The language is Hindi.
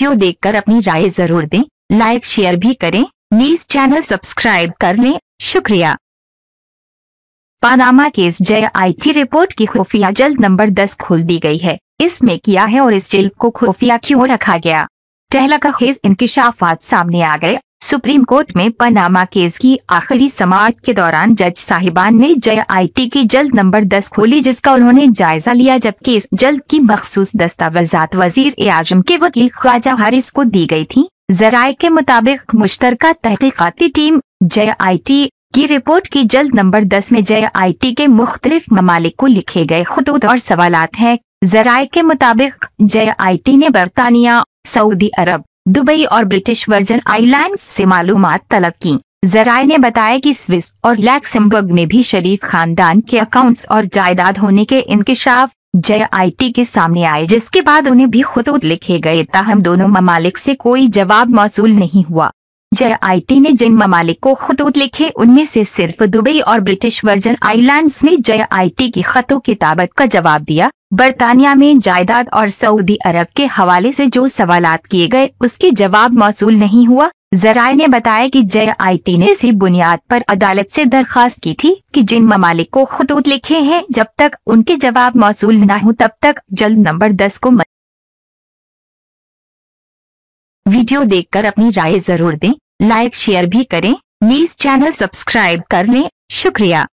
वीडियो देखकर अपनी राय जरूर दें लाइक शेयर भी करें न्यूज चैनल सब्सक्राइब कर लें शुक्रिया Panama case J IT report की खुफिया जल्द नंबर 10 खोल दी गई है इसमें किया है और इस जेल को खुफिया क्यों रखा गया टहला का खेज इंकशाफात सामने आ गए सुप्रीम कोर्ट में पनामा केस की आखिरी समाप्त के दौरान जज साहिबान ने जय आईटी की जल्द नंबर 10 खोली जिसका उन्होंने जायजा लिया जब केस जल्द की मखसूस दस्तावेजात वजीर ए आजम के वकील ख्वाजा हारिस को दी गई थी जराये के मुताबिक मुश्तर तहकीकती टीम जय आईटी की रिपोर्ट की जल्द नंबर 10 में जय आईटी के मुख्तलिफ ममालिक को लिखे गए खतूत और सवालत हैं जराये के मुताबिक जय आईटी ने बरतानिया सऊदी अरब दुबई और ब्रिटिश वर्जन आईलैंड से मालूम तलब की जराये ने बताया कि स्विस और लैक्समबर्ग में भी शरीफ खानदान के अकाउंट्स और जायदाद होने के इंकशाफ जय आईटी के सामने आए जिसके बाद उन्हें भी खतूत लिखे गए ताहम दोनों ममालिक से कोई जवाब मौसू नहीं हुआ जय आईटी ने जिन ममालिक को खतूत लिखे उनमें से सिर्फ दुबई और ब्रिटिश वर्जन आइलैंड्स ने जय आईटी की खतों की ताबत का जवाब दिया बरतानिया में जायदाद और सऊदी अरब के हवाले से जो सवाल किए गए उसके जवाब मौसू नहीं हुआ जराये ने बताया कि जय आईटी ने इसी बुनियाद पर अदालत से दरखास्त की थी कि जिन ममालिक को खतूत लिखे हैं जब तक उनके जवाब मौसू न हो तब तक जल्द नंबर दस को वीडियो देखकर अपनी राय जरूर दें लाइक शेयर भी करें न्यूज चैनल सब्सक्राइब कर लें शुक्रिया